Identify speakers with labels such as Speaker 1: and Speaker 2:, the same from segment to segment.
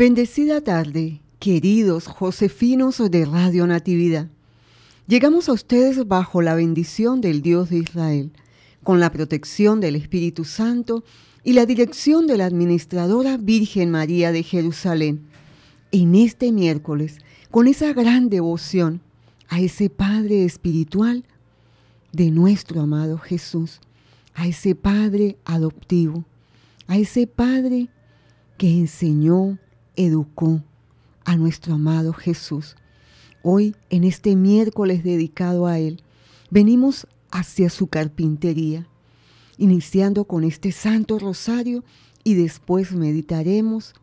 Speaker 1: Bendecida tarde, queridos josefinos de Radio Natividad. Llegamos a ustedes bajo la bendición del Dios de Israel, con la protección del Espíritu Santo y la dirección de la Administradora Virgen María de Jerusalén. En este miércoles, con esa gran devoción a ese Padre Espiritual de nuestro amado Jesús, a ese Padre adoptivo, a ese Padre que enseñó, educó a nuestro amado Jesús. Hoy, en este miércoles dedicado a Él, venimos hacia su carpintería, iniciando con este Santo Rosario y después meditaremos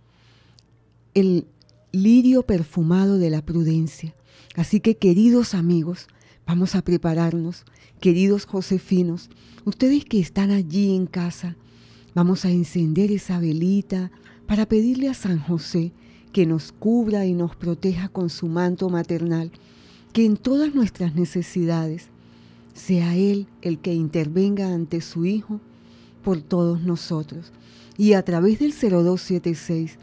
Speaker 1: el lirio perfumado de la prudencia. Así que queridos amigos, vamos a prepararnos, queridos josefinos, ustedes que están allí en casa, vamos a encender esa velita, para pedirle a San José que nos cubra y nos proteja con su manto maternal, que en todas nuestras necesidades sea Él el que intervenga ante su Hijo por todos nosotros. Y a través del 0276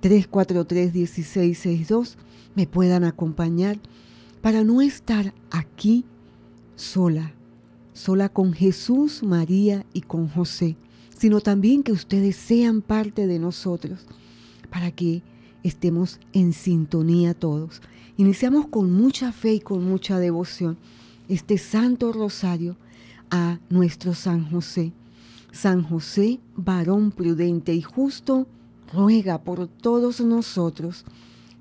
Speaker 1: 343 1662 me puedan acompañar para no estar aquí sola, sola con Jesús, María y con José sino también que ustedes sean parte de nosotros para que estemos en sintonía todos. Iniciamos con mucha fe y con mucha devoción este santo rosario a nuestro San José. San José, varón prudente y justo, ruega por todos nosotros,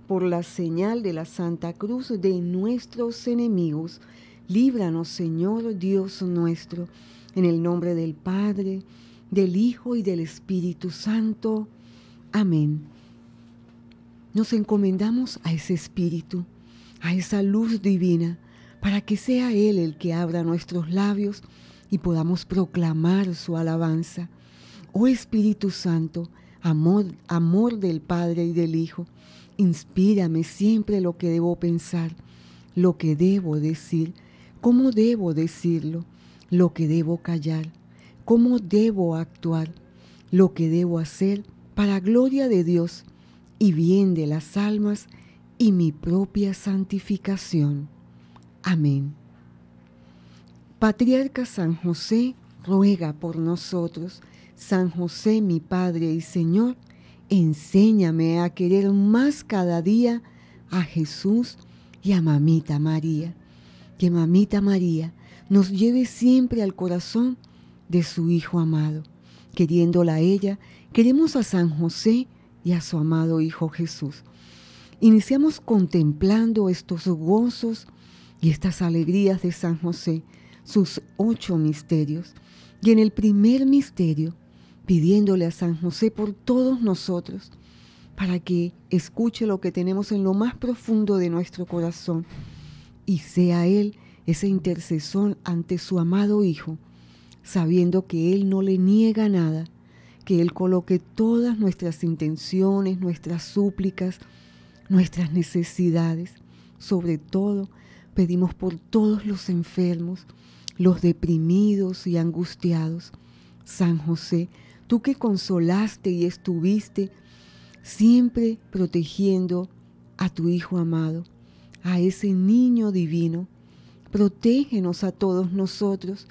Speaker 1: por la señal de la Santa Cruz de nuestros enemigos. Líbranos, Señor Dios nuestro, en el nombre del Padre, del Hijo y del Espíritu Santo. Amén. Nos encomendamos a ese Espíritu, a esa luz divina, para que sea Él el que abra nuestros labios y podamos proclamar su alabanza. Oh Espíritu Santo, amor, amor del Padre y del Hijo, inspírame siempre lo que debo pensar, lo que debo decir, cómo debo decirlo, lo que debo callar cómo debo actuar, lo que debo hacer para gloria de Dios y bien de las almas y mi propia santificación. Amén. Patriarca San José, ruega por nosotros. San José, mi Padre y Señor, enséñame a querer más cada día a Jesús y a Mamita María. Que Mamita María nos lleve siempre al corazón de su Hijo amado. Queriéndola a ella, queremos a San José y a su amado Hijo Jesús. Iniciamos contemplando estos gozos y estas alegrías de San José, sus ocho misterios. Y en el primer misterio, pidiéndole a San José por todos nosotros, para que escuche lo que tenemos en lo más profundo de nuestro corazón y sea Él ese intercesor ante su amado Hijo sabiendo que Él no le niega nada, que Él coloque todas nuestras intenciones, nuestras súplicas, nuestras necesidades. Sobre todo, pedimos por todos los enfermos, los deprimidos y angustiados. San José, tú que consolaste y estuviste siempre protegiendo a tu Hijo amado, a ese niño divino, protégenos a todos nosotros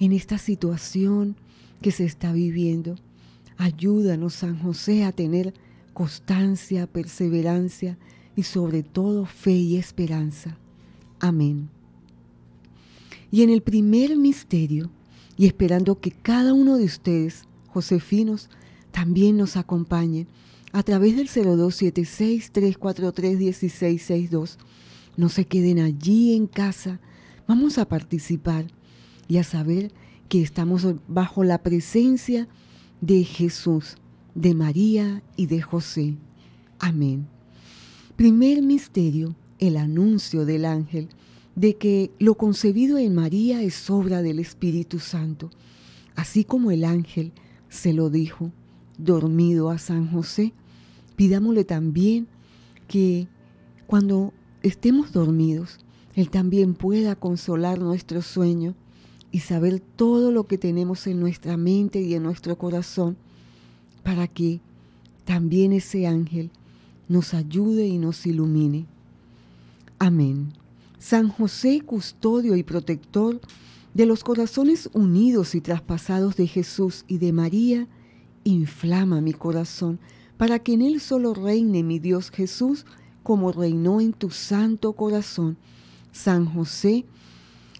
Speaker 1: en esta situación que se está viviendo. Ayúdanos, San José, a tener constancia, perseverancia y sobre todo fe y esperanza. Amén. Y en el primer misterio, y esperando que cada uno de ustedes, Josefinos, también nos acompañe a través del 0276-343-1662. No se queden allí en casa, vamos a participar y a saber que estamos bajo la presencia de Jesús, de María y de José. Amén. Primer misterio, el anuncio del ángel de que lo concebido en María es obra del Espíritu Santo, así como el ángel se lo dijo dormido a San José. Pidámosle también que cuando estemos dormidos, Él también pueda consolar nuestro sueño y saber todo lo que tenemos en nuestra mente y en nuestro corazón para que también ese ángel nos ayude y nos ilumine. Amén. San José, custodio y protector de los corazones unidos y traspasados de Jesús y de María, inflama mi corazón para que en él solo reine mi Dios Jesús como reinó en tu santo corazón. San José,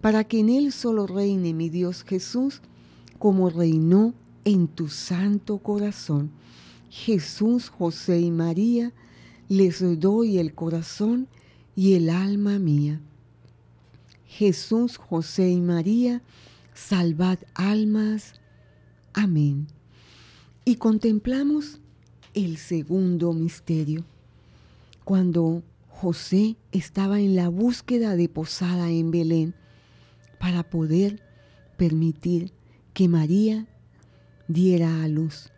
Speaker 1: para que en Él solo reine mi Dios Jesús, como reinó en tu santo corazón. Jesús, José y María, les doy el corazón y el alma mía. Jesús, José y María, salvad almas. Amén. Y contemplamos el segundo misterio. Cuando José estaba en la búsqueda de posada en Belén, para poder permitir que María diera a luz,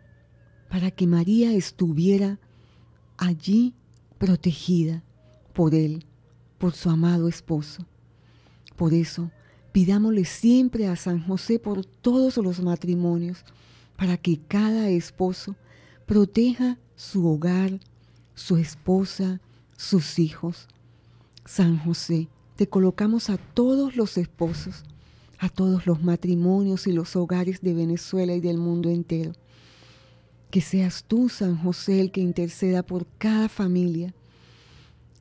Speaker 1: para que María estuviera allí protegida por Él, por su amado esposo. Por eso, pidámosle siempre a San José por todos los matrimonios, para que cada esposo proteja su hogar, su esposa, sus hijos. San José, te colocamos a todos los esposos, a todos los matrimonios y los hogares de Venezuela y del mundo entero. Que seas tú, San José, el que interceda por cada familia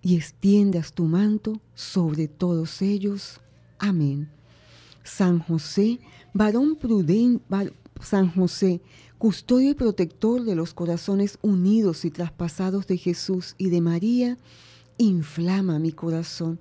Speaker 1: y extiendas tu manto sobre todos ellos. Amén. San José, varón prudente, San José, custodio y protector de los corazones unidos y traspasados de Jesús y de María, inflama mi corazón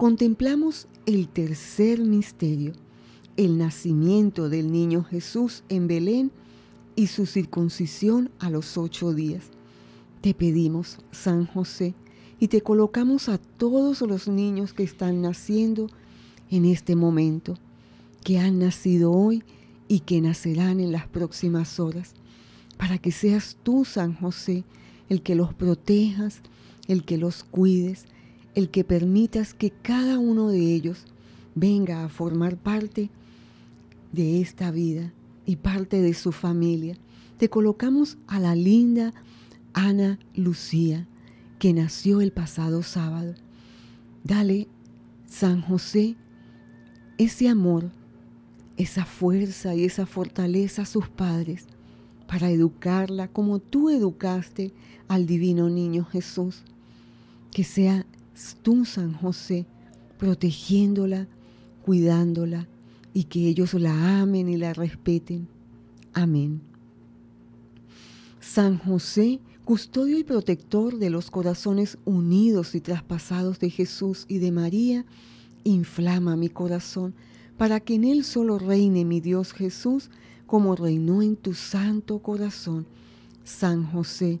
Speaker 1: contemplamos el tercer misterio, el nacimiento del niño Jesús en Belén y su circuncisión a los ocho días. Te pedimos, San José, y te colocamos a todos los niños que están naciendo en este momento, que han nacido hoy y que nacerán en las próximas horas, para que seas tú, San José, el que los protejas, el que los cuides, el que permitas que cada uno de ellos venga a formar parte de esta vida y parte de su familia. Te colocamos a la linda Ana Lucía, que nació el pasado sábado. Dale, San José, ese amor, esa fuerza y esa fortaleza a sus padres para educarla como tú educaste al divino niño Jesús. Que sea tú, San José, protegiéndola, cuidándola y que ellos la amen y la respeten. Amén. San José, custodio y protector de los corazones unidos y traspasados de Jesús y de María, inflama mi corazón para que en él solo reine mi Dios Jesús como reinó en tu santo corazón. San José,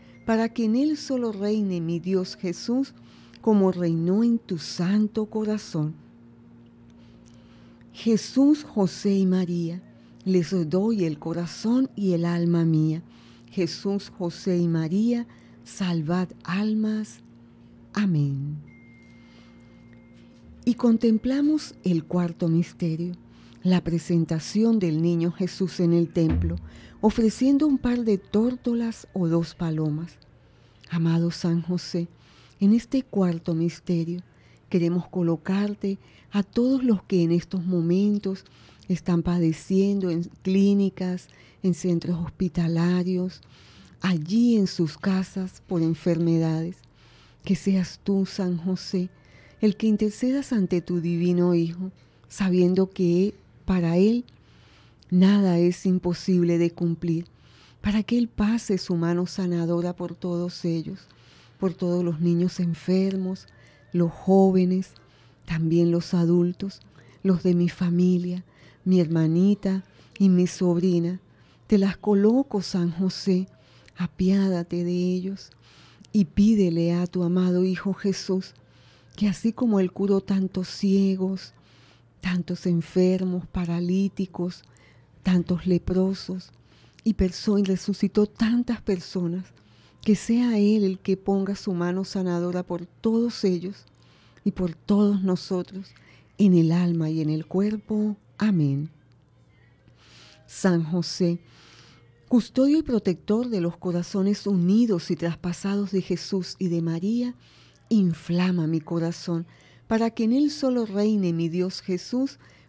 Speaker 1: para que en él solo reine mi Dios Jesús, como reinó en tu santo corazón. Jesús, José y María, les doy el corazón y el alma mía. Jesús, José y María, salvad almas. Amén. Y contemplamos el cuarto misterio, la presentación del niño Jesús en el templo ofreciendo un par de tórtolas o dos palomas. Amado San José, en este cuarto misterio queremos colocarte a todos los que en estos momentos están padeciendo en clínicas, en centros hospitalarios, allí en sus casas por enfermedades. Que seas tú, San José, el que intercedas ante tu divino Hijo, sabiendo que para Él Nada es imposible de cumplir para que Él pase su mano sanadora por todos ellos, por todos los niños enfermos, los jóvenes, también los adultos, los de mi familia, mi hermanita y mi sobrina. Te las coloco, San José, apiádate de ellos y pídele a tu amado Hijo Jesús que así como Él curó tantos ciegos, tantos enfermos, paralíticos, tantos leprosos y, y resucitó tantas personas, que sea Él el que ponga su mano sanadora por todos ellos y por todos nosotros, en el alma y en el cuerpo. Amén. San José, custodio y protector de los corazones unidos y traspasados de Jesús y de María, inflama mi corazón para que en él solo reine mi Dios Jesús,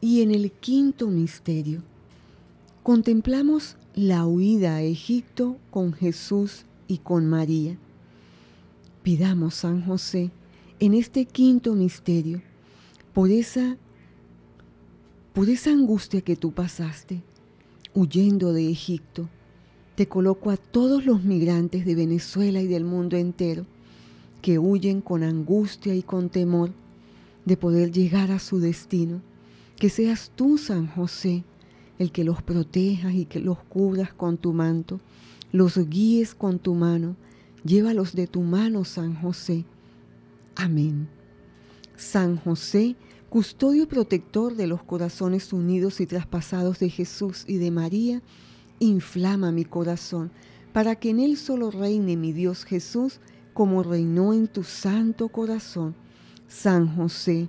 Speaker 1: Y en el quinto misterio, contemplamos la huida a Egipto con Jesús y con María. Pidamos San José en este quinto misterio por esa por esa angustia que tú pasaste huyendo de Egipto. Te coloco a todos los migrantes de Venezuela y del mundo entero que huyen con angustia y con temor de poder llegar a su destino que seas tú, San José, el que los protejas y que los cubras con tu manto, los guíes con tu mano, llévalos de tu mano, San José. Amén. San José, custodio protector de los corazones unidos y traspasados de Jesús y de María, inflama mi corazón, para que en él solo reine mi Dios Jesús, como reinó en tu santo corazón. San José,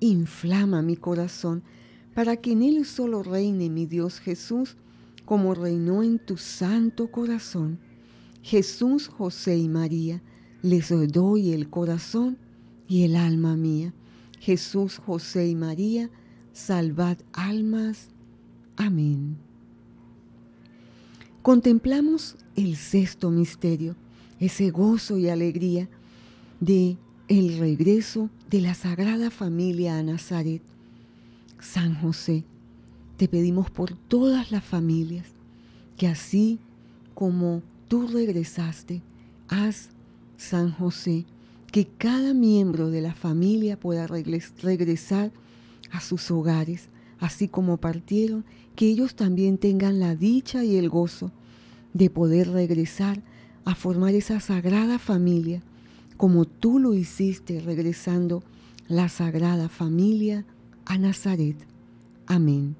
Speaker 1: Inflama mi corazón para que en él solo reine mi Dios Jesús, como reinó en tu santo corazón. Jesús, José y María, les doy el corazón y el alma mía. Jesús, José y María, salvad almas. Amén. Contemplamos el sexto misterio, ese gozo y alegría de el regreso de la Sagrada Familia a Nazaret. San José, te pedimos por todas las familias que así como tú regresaste, haz, San José, que cada miembro de la familia pueda regresar a sus hogares, así como partieron, que ellos también tengan la dicha y el gozo de poder regresar a formar esa sagrada familia como tú lo hiciste regresando la Sagrada Familia a Nazaret. Amén.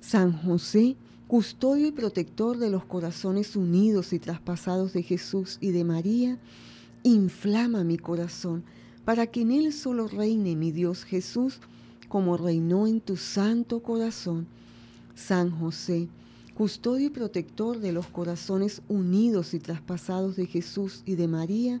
Speaker 1: San José, custodio y protector de los corazones unidos y traspasados de Jesús y de María, inflama mi corazón para que en él solo reine mi Dios Jesús como reinó en tu santo corazón. San José, custodio y protector de los corazones unidos y traspasados de Jesús y de María,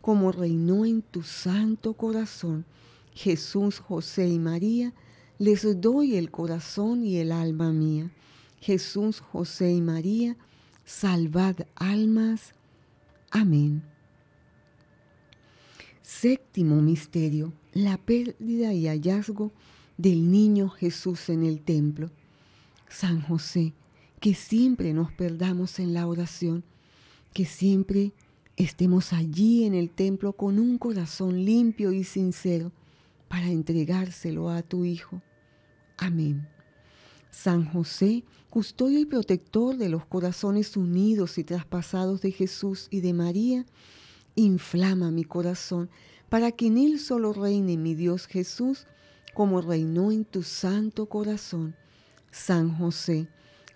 Speaker 1: como reinó en tu santo corazón, Jesús, José y María, les doy el corazón y el alma mía. Jesús, José y María, salvad almas. Amén. Séptimo misterio, la pérdida y hallazgo del niño Jesús en el templo. San José, que siempre nos perdamos en la oración, que siempre estemos allí en el templo con un corazón limpio y sincero para entregárselo a tu Hijo. Amén. San José, custodio y protector de los corazones unidos y traspasados de Jesús y de María, inflama mi corazón para que en él solo reine mi Dios Jesús como reinó en tu santo corazón. San José,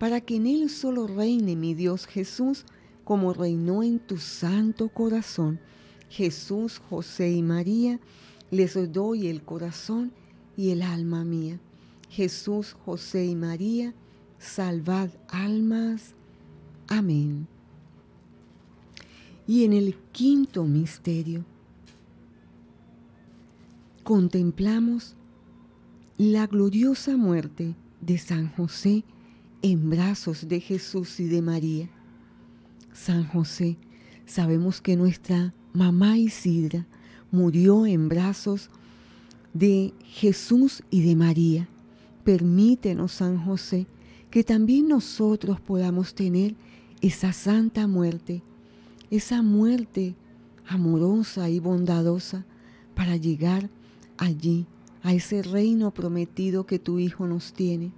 Speaker 1: para que en Él solo reine mi Dios Jesús, como reinó en tu santo corazón. Jesús, José y María, les doy el corazón y el alma mía. Jesús, José y María, salvad almas. Amén. Y en el quinto misterio, contemplamos la gloriosa muerte de San José, en brazos de Jesús y de María. San José, sabemos que nuestra mamá Isidra murió en brazos de Jesús y de María. Permítenos, San José, que también nosotros podamos tener esa santa muerte, esa muerte amorosa y bondadosa para llegar allí, a ese reino prometido que tu Hijo nos tiene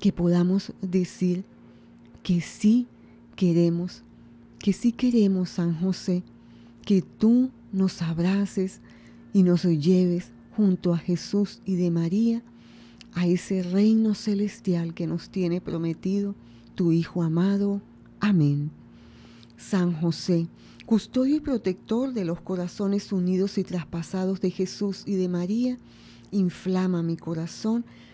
Speaker 1: que podamos decir que sí queremos, que sí queremos, San José, que tú nos abraces y nos lleves junto a Jesús y de María a ese reino celestial que nos tiene prometido tu Hijo amado. Amén. San José, custodio y protector de los corazones unidos y traspasados de Jesús y de María, inflama mi corazón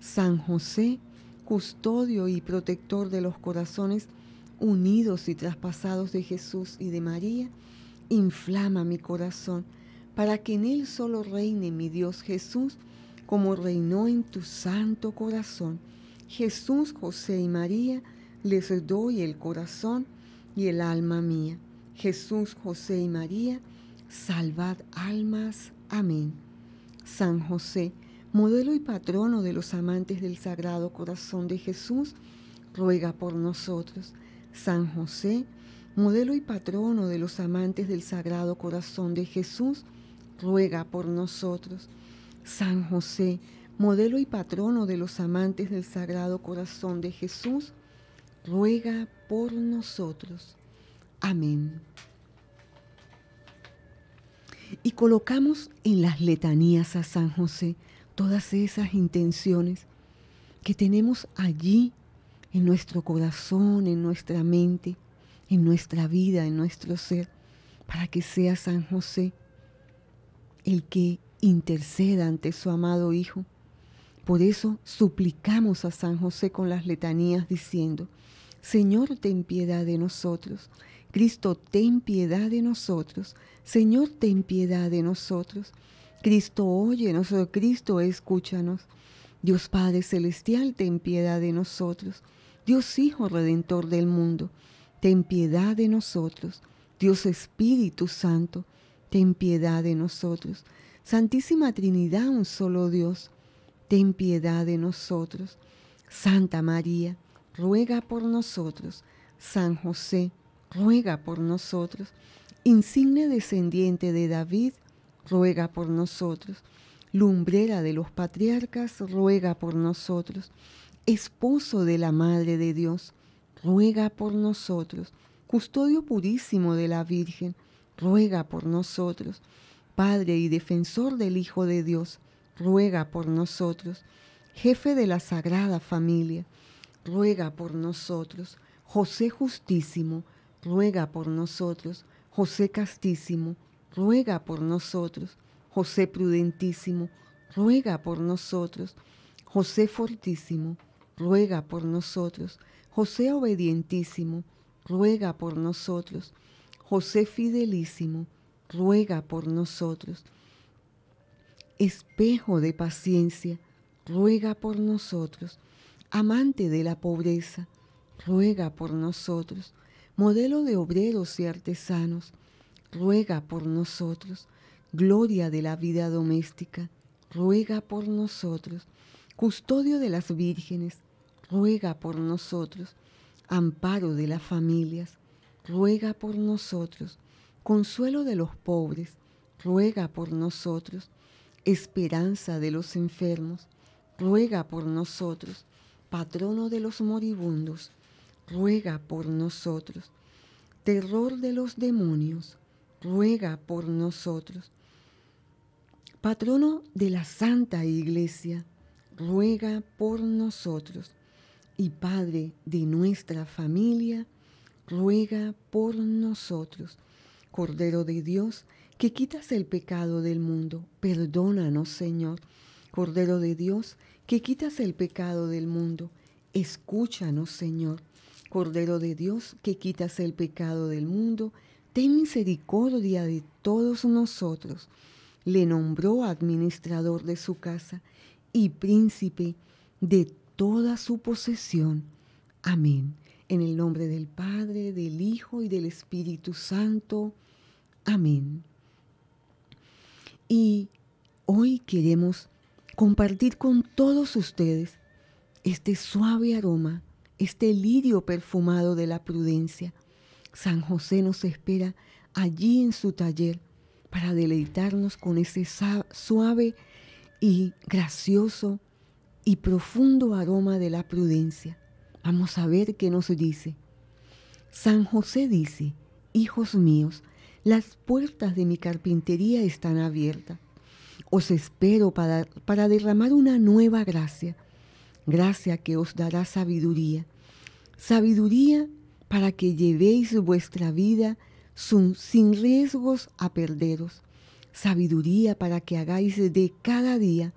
Speaker 1: San José, custodio y protector de los corazones unidos y traspasados de Jesús y de María, inflama mi corazón para que en él solo reine mi Dios Jesús, como reinó en tu santo corazón. Jesús, José y María, les doy el corazón y el alma mía. Jesús, José y María, salvad almas. Amén. San José, modelo y patrono de los amantes del Sagrado Corazón de Jesús, ruega por nosotros. San José, modelo y patrono de los amantes del Sagrado Corazón de Jesús, ruega por nosotros. San José, modelo y patrono de los amantes del Sagrado Corazón de Jesús, ruega por nosotros. Amén. Y colocamos en las letanías a San José, todas esas intenciones que tenemos allí en nuestro corazón, en nuestra mente, en nuestra vida, en nuestro ser, para que sea San José el que interceda ante su amado Hijo. Por eso suplicamos a San José con las letanías diciendo, Señor, ten piedad de nosotros. Cristo, ten piedad de nosotros. Señor, ten piedad de nosotros. Cristo, óyenos, oh Cristo, escúchanos. Dios Padre Celestial, ten piedad de nosotros. Dios Hijo Redentor del mundo, ten piedad de nosotros. Dios Espíritu Santo, ten piedad de nosotros. Santísima Trinidad, un solo Dios, ten piedad de nosotros. Santa María, ruega por nosotros. San José, ruega por nosotros. Insigne descendiente de David, ruega por nosotros. Lumbrera de los patriarcas, ruega por nosotros. Esposo de la Madre de Dios, ruega por nosotros. Custodio purísimo de la Virgen, ruega por nosotros. Padre y defensor del Hijo de Dios, ruega por nosotros. Jefe de la Sagrada Familia, ruega por nosotros. José Justísimo, ruega por nosotros. José Castísimo, ruega por nosotros. José prudentísimo, ruega por nosotros. José fortísimo, ruega por nosotros. José obedientísimo, ruega por nosotros. José fidelísimo, ruega por nosotros. Espejo de paciencia, ruega por nosotros. Amante de la pobreza, ruega por nosotros. Modelo de obreros y artesanos, ruega por nosotros. Gloria de la vida doméstica, ruega por nosotros. Custodio de las vírgenes, ruega por nosotros. Amparo de las familias, ruega por nosotros. Consuelo de los pobres, ruega por nosotros. Esperanza de los enfermos, ruega por nosotros. Patrono de los moribundos, ruega por nosotros. Terror de los demonios, ruega por nosotros. Patrono de la Santa Iglesia, ruega por nosotros. Y Padre de nuestra familia, ruega por nosotros. Cordero de Dios, que quitas el pecado del mundo, perdónanos, Señor. Cordero de Dios, que quitas el pecado del mundo, escúchanos, Señor. Cordero de Dios, que quitas el pecado del mundo, ten misericordia de todos nosotros. Le nombró administrador de su casa y príncipe de toda su posesión. Amén. En el nombre del Padre, del Hijo y del Espíritu Santo. Amén. Y hoy queremos compartir con todos ustedes este suave aroma, este lirio perfumado de la prudencia San José nos espera allí en su taller para deleitarnos con ese suave y gracioso y profundo aroma de la prudencia. Vamos a ver qué nos dice. San José dice, hijos míos, las puertas de mi carpintería están abiertas. Os espero para, para derramar una nueva gracia, gracia que os dará sabiduría, sabiduría para que llevéis vuestra vida sin riesgos a perderos, sabiduría para que hagáis de cada día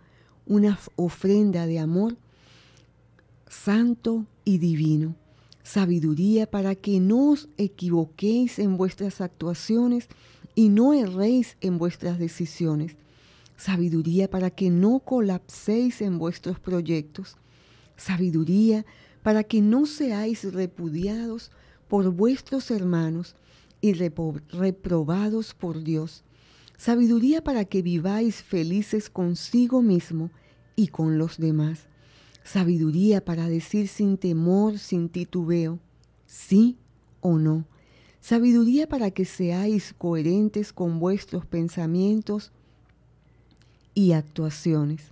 Speaker 1: una ofrenda de amor santo y divino, sabiduría para que no os equivoquéis en vuestras actuaciones y no erréis en vuestras decisiones, sabiduría para que no colapséis en vuestros proyectos, sabiduría para que no seáis repudiados por vuestros hermanos y reprobados por Dios, sabiduría para que viváis felices consigo mismo y con los demás, sabiduría para decir sin temor, sin titubeo, sí o no, sabiduría para que seáis coherentes con vuestros pensamientos y actuaciones.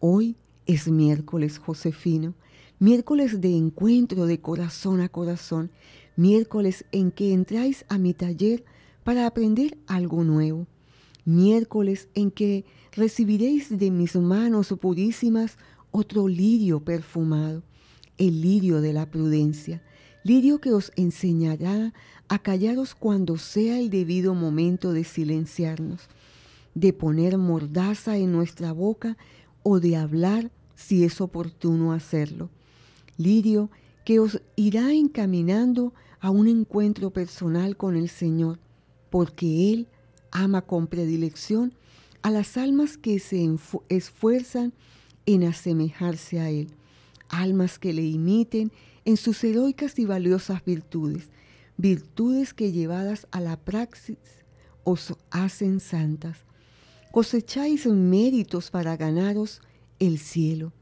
Speaker 1: Hoy es miércoles, Josefino miércoles de encuentro de corazón a corazón, miércoles en que entráis a mi taller para aprender algo nuevo, miércoles en que recibiréis de mis manos purísimas otro lirio perfumado, el lirio de la prudencia, lirio que os enseñará a callaros cuando sea el debido momento de silenciarnos, de poner mordaza en nuestra boca o de hablar si es oportuno hacerlo lirio que os irá encaminando a un encuentro personal con el Señor, porque Él ama con predilección a las almas que se esfuerzan en asemejarse a Él, almas que le imiten en sus heroicas y valiosas virtudes, virtudes que llevadas a la praxis os hacen santas. Cosecháis méritos para ganaros el cielo.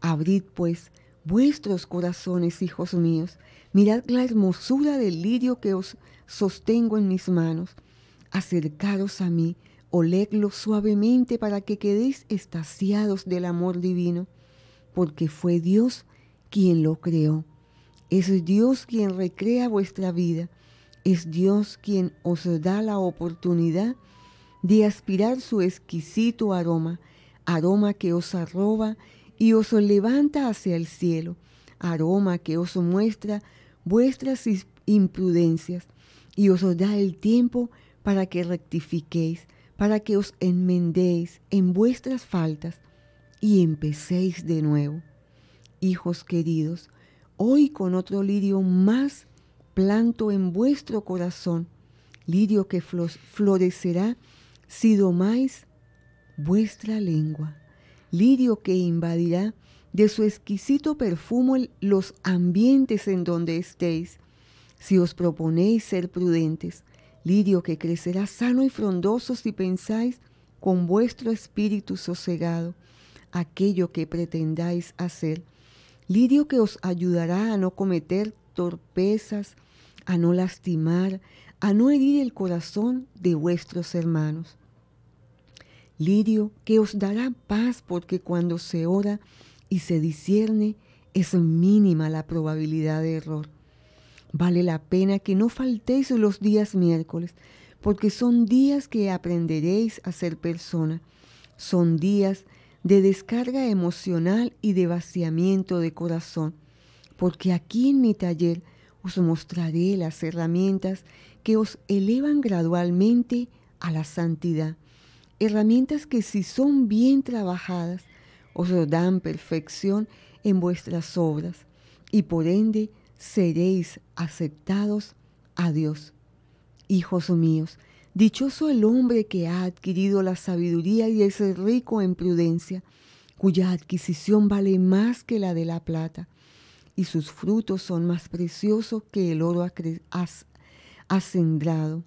Speaker 1: Abrid pues vuestros corazones, hijos míos. Mirad la hermosura del lirio que os sostengo en mis manos. Acercaros a mí, oledlo suavemente para que quedéis estasiados del amor divino, porque fue Dios quien lo creó. Es Dios quien recrea vuestra vida. Es Dios quien os da la oportunidad de aspirar su exquisito aroma, aroma que os arroba y os levanta hacia el cielo, aroma que os muestra vuestras imprudencias, y os da el tiempo para que rectifiquéis, para que os enmendéis en vuestras faltas y empecéis de nuevo. Hijos queridos, hoy con otro lirio más planto en vuestro corazón, lirio que florecerá si domáis vuestra lengua lirio que invadirá de su exquisito perfume los ambientes en donde estéis, si os proponéis ser prudentes, lirio que crecerá sano y frondoso si pensáis con vuestro espíritu sosegado aquello que pretendáis hacer, lirio que os ayudará a no cometer torpezas, a no lastimar, a no herir el corazón de vuestros hermanos lirio, que os dará paz porque cuando se ora y se discierne es mínima la probabilidad de error. Vale la pena que no faltéis los días miércoles, porque son días que aprenderéis a ser persona. Son días de descarga emocional y de vaciamiento de corazón, porque aquí en mi taller os mostraré las herramientas que os elevan gradualmente a la santidad herramientas que si son bien trabajadas, os dan perfección en vuestras obras y por ende seréis aceptados a Dios. Hijos míos, dichoso el hombre que ha adquirido la sabiduría y es rico en prudencia, cuya adquisición vale más que la de la plata, y sus frutos son más preciosos que el oro acendrado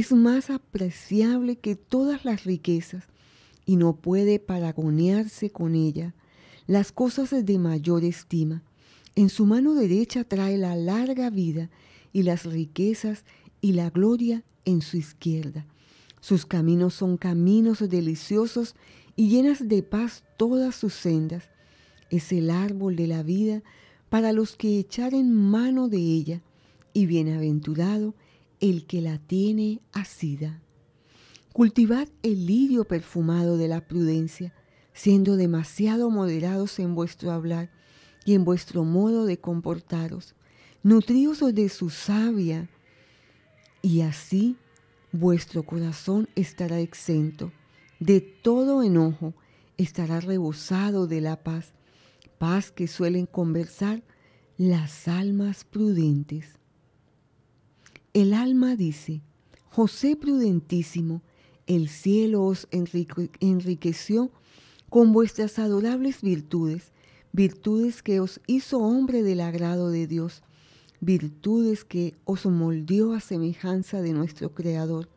Speaker 1: es más apreciable que todas las riquezas y no puede paragonearse con ella las cosas de mayor estima. En su mano derecha trae la larga vida y las riquezas y la gloria en su izquierda. Sus caminos son caminos deliciosos y llenas de paz todas sus sendas. Es el árbol de la vida para los que echaren mano de ella, y bienaventurado el que la tiene asida. Cultivad el lirio perfumado de la prudencia, siendo demasiado moderados en vuestro hablar y en vuestro modo de comportaros. nutridos de su savia, y así vuestro corazón estará exento de todo enojo, estará rebosado de la paz, paz que suelen conversar las almas prudentes. El alma dice, José prudentísimo, el cielo os enriqueció con vuestras adorables virtudes, virtudes que os hizo hombre del agrado de Dios, virtudes que os moldeó a semejanza de nuestro Creador.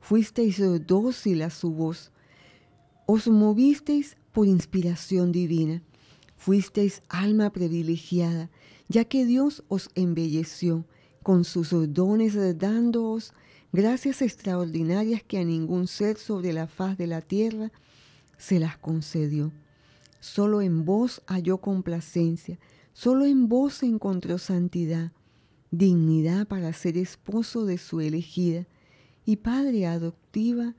Speaker 1: Fuisteis dócil a su voz, os movisteis por inspiración divina, fuisteis alma privilegiada, ya que Dios os embelleció, con sus dones dándoos gracias extraordinarias que a ningún ser sobre la faz de la tierra se las concedió. Solo en vos halló complacencia, solo en vos encontró santidad, dignidad para ser esposo de su elegida y padre adoptiva,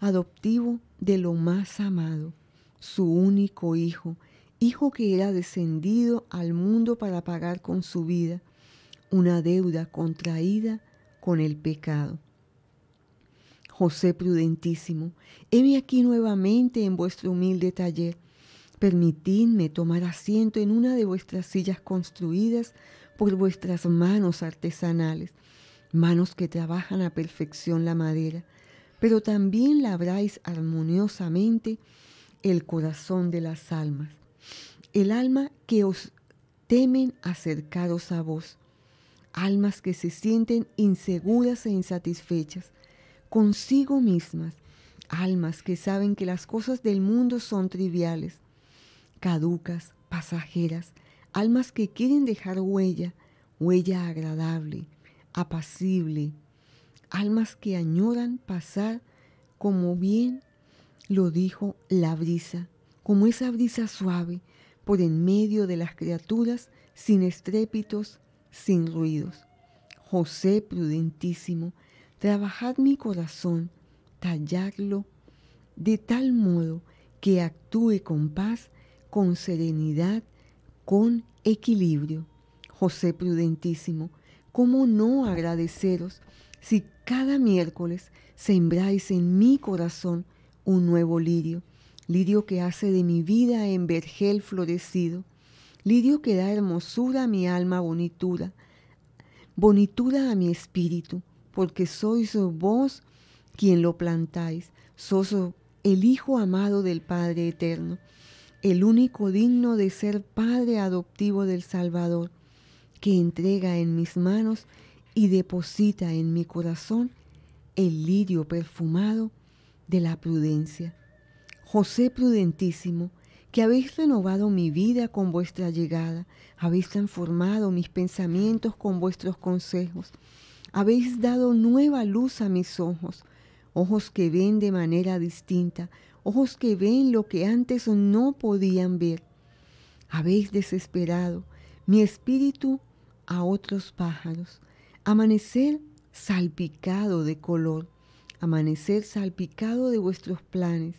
Speaker 1: adoptivo de lo más amado, su único hijo, hijo que era descendido al mundo para pagar con su vida una deuda contraída con el pecado. José prudentísimo, heme aquí nuevamente en vuestro humilde taller. Permitidme tomar asiento en una de vuestras sillas construidas por vuestras manos artesanales, manos que trabajan a perfección la madera, pero también labráis armoniosamente el corazón de las almas, el alma que os temen acercaros a vos almas que se sienten inseguras e insatisfechas consigo mismas, almas que saben que las cosas del mundo son triviales, caducas, pasajeras, almas que quieren dejar huella, huella agradable, apacible, almas que añoran pasar como bien lo dijo la brisa, como esa brisa suave por en medio de las criaturas sin estrépitos sin ruidos. José prudentísimo, trabajad mi corazón, tallarlo de tal modo que actúe con paz, con serenidad, con equilibrio. José prudentísimo, ¿cómo no agradeceros si cada miércoles sembráis en mi corazón un nuevo lirio, lirio que hace de mi vida en vergel florecido, lirio que da hermosura a mi alma, bonitura, bonitura a mi espíritu, porque sois vos quien lo plantáis, sos el Hijo amado del Padre Eterno, el único digno de ser Padre adoptivo del Salvador, que entrega en mis manos y deposita en mi corazón el lirio perfumado de la prudencia. José prudentísimo, que habéis renovado mi vida con vuestra llegada, habéis transformado mis pensamientos con vuestros consejos, habéis dado nueva luz a mis ojos, ojos que ven de manera distinta, ojos que ven lo que antes no podían ver. Habéis desesperado mi espíritu a otros pájaros, amanecer salpicado de color, amanecer salpicado de vuestros planes,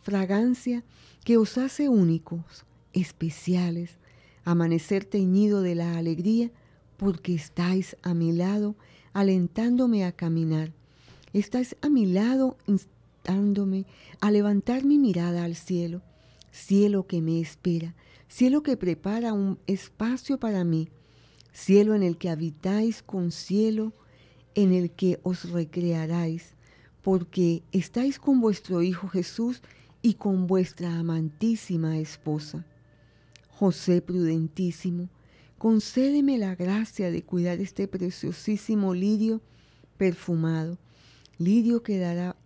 Speaker 1: fragancia que os hace únicos, especiales, amanecer teñido de la alegría, porque estáis a mi lado, alentándome a caminar. Estáis a mi lado, instándome a levantar mi mirada al cielo, cielo que me espera, cielo que prepara un espacio para mí, cielo en el que habitáis con cielo, en el que os recrearáis, porque estáis con vuestro Hijo Jesús, y con vuestra amantísima esposa. José prudentísimo, concédeme la gracia de cuidar este preciosísimo lirio perfumado, lirio que dará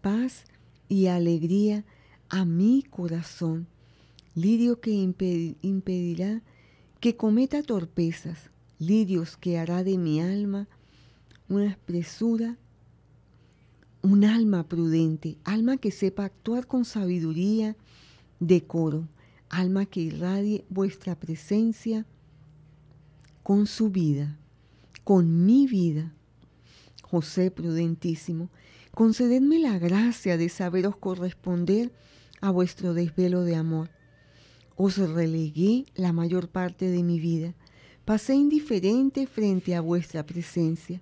Speaker 1: paz y alegría a mi corazón, lirio que impedirá que cometa torpezas, lirios que hará de mi alma una espresura un alma prudente, alma que sepa actuar con sabiduría, decoro, alma que irradie vuestra presencia con su vida, con mi vida. José prudentísimo, concededme la gracia de saberos corresponder a vuestro desvelo de amor. Os relegué la mayor parte de mi vida, pasé indiferente frente a vuestra presencia.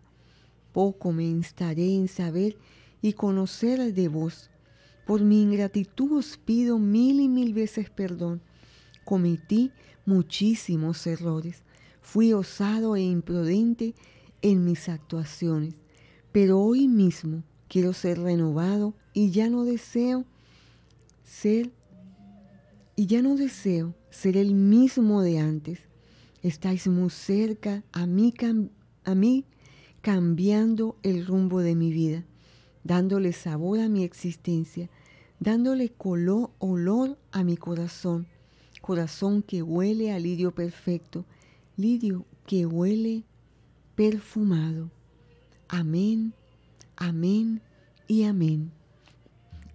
Speaker 1: Poco me instaré en saber y conocer de vos. Por mi ingratitud os pido mil y mil veces perdón. Cometí muchísimos errores. Fui osado e imprudente en mis actuaciones. Pero hoy mismo quiero ser renovado y ya no deseo ser y ya no deseo ser el mismo de antes. Estáis muy cerca a mí, a mí cambiando el rumbo de mi vida dándole sabor a mi existencia, dándole color, olor a mi corazón, corazón que huele a lirio perfecto, lirio que huele perfumado. Amén, amén y amén.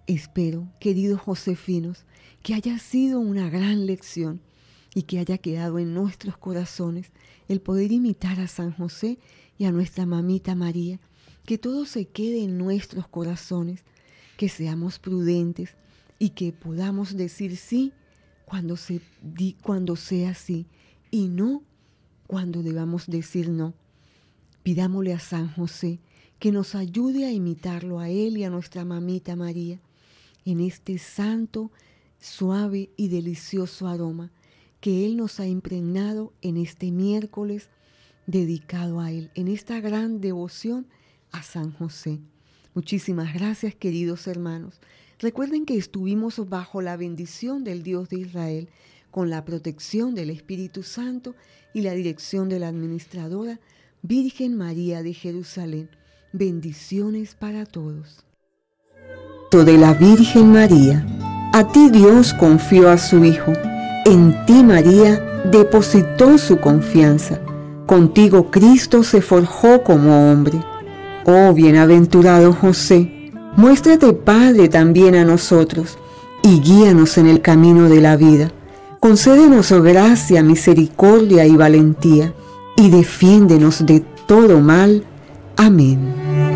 Speaker 1: Espero, queridos Josefinos, que haya sido una gran lección y que haya quedado en nuestros corazones el poder imitar a San José y a nuestra mamita María que todo se quede en nuestros corazones, que seamos prudentes y que podamos decir sí cuando, se, cuando sea así y no cuando debamos decir no. Pidámosle a San José que nos ayude a imitarlo a él y a nuestra mamita María en este santo, suave y delicioso aroma que él nos ha impregnado en este miércoles dedicado a él, en esta gran devoción a San José. Muchísimas gracias, queridos hermanos. Recuerden que estuvimos bajo la bendición del Dios de Israel, con la protección del Espíritu Santo y la dirección de la administradora Virgen María de Jerusalén. Bendiciones para todos. De la Virgen María, a ti Dios confió a su Hijo, en ti María depositó su confianza, contigo Cristo se forjó como hombre. Oh bienaventurado José, muéstrate Padre también a nosotros y guíanos en el camino de la vida. Concédenos oh gracia, misericordia y valentía, y defiéndenos de todo mal. Amén.